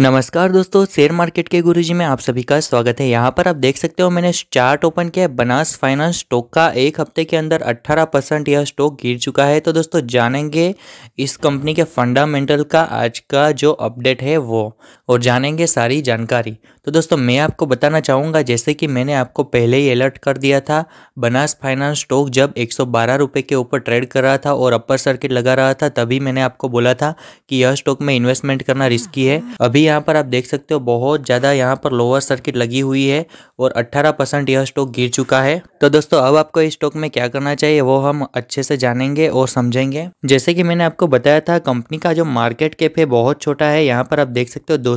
नमस्कार दोस्तों share market के गुरुजी में आप सभी का स्वागत है यहाँ पर आप देख सकते हो मैंने चार्ट ओपन किया है बनास फाइनेंस स्टॉक का एक हफ्ते के अंदर 18 परसेंट यह स्टॉक गिर चुका है तो दोस्तों जानेंगे इस कंपनी के फंडामेंटल का आज का जो अपडेट है वो और जानेंगे सारी जानकारी तो दोस्तों मैं आपको बताना चाहूँगा जैसे कि मैंने आपको पहले ही अलर्ट कर दिया था बनास फाइनेंस स्टॉक जब एक सौ के ऊपर ट्रेड कर रहा था और अपर सर्किट लगा रहा था तभी मैंने आपको बोला था कि यह स्टॉक में इन्वेस्टमेंट करना रिस्की है अभी अभी यहाँ पर आप देख सकते हो बहुत ज़्यादा यहाँ पर लोअर सर्किट लगी हुई है और 18 परसेंट यह स्टॉक गिर चुका है तो दोस्तों अब आपको इस स्टॉक में क्या करना चाहिए वो हम अच्छे से जानेंगे और समझेंगे जैसे कि मैंने आपको बताया था कंपनी का जो मार्केट कैप है बहुत छोटा है यहाँ पर आप देख सकते हो दो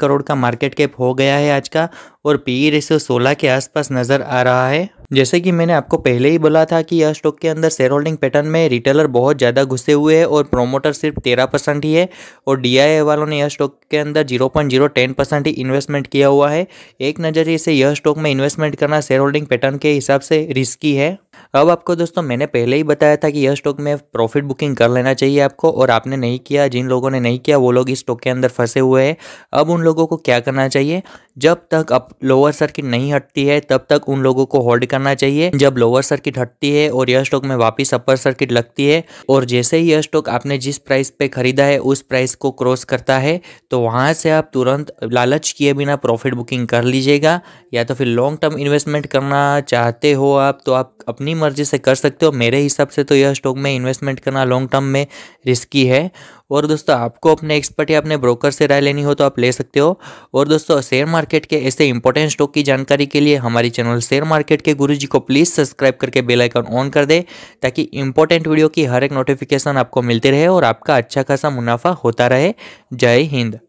करोड़ का मार्केट कैप हो गया है आज का और पी रेसो e सोलह के आसपास नज़र आ रहा है जैसे कि मैंने आपको पहले ही बोला था कि यह स्टॉक के अंदर शेयर होल्डिंग पैटर्न में रिटेलर बहुत ज़्यादा घुसे हुए हैं और प्रोमोटर सिर्फ तेरह परसेंट ही है और ए वालों ने यह स्टॉक के अंदर zero point zero ten percent ही इन्वेस्टमेंट किया हुआ है एक नज़रिए से यह स्टॉक में इन्वेस्टमेंट करना शेयर होल्डिंग पैटर्न के हिसाब से रिस्की है अब आपको दोस्तों मैंने पहले ही बताया था कि यह स्टॉक में प्रॉफिट बुकिंग कर लेना चाहिए आपको और आपने नहीं किया जिन लोगों ने नहीं किया वो लोग इस स्टॉक के अंदर फंसे हुए हैं अब उन लोगों को क्या करना चाहिए जब तक अब लोअर सर्किट नहीं हटती है तब तक उन लोगों को होल्ड करना चाहिए जब लोअर सर्किट हटती है और यह स्टॉक में वापिस अपर सर्किट लगती है और जैसे ही यह स्टॉक आपने जिस प्राइस पे खरीदा है उस प्राइस को क्रॉस करता है तो वहाँ से आप तुरंत लालच किए बिना प्रॉफिट बुकिंग कर लीजिएगा या तो फिर लॉन्ग टर्म इन्वेस्टमेंट करना चाहते हो आप तो आप अपनी मर्ज़ी से कर सकते हो मेरे हिसाब से तो यह स्टॉक में इन्वेस्टमेंट करना लॉन्ग टर्म में रिस्की है और दोस्तों आपको अपने एक्सपर्ट या अपने ब्रोकर से राय लेनी हो तो आप ले सकते हो और दोस्तों शेयर मार्केट के ऐसे इंपॉर्टेंट स्टॉक की जानकारी के लिए हमारे चैनल शेयर मार्केट के गुरु जी को प्लीज़ सब्सक्राइब करके बेल आइकन ऑन कर दे ताकि इंपॉर्टेंट वीडियो की हर एक नोटिफिकेशन आपको मिलती रहे और आपका अच्छा खासा मुनाफा होता रहे जय हिंद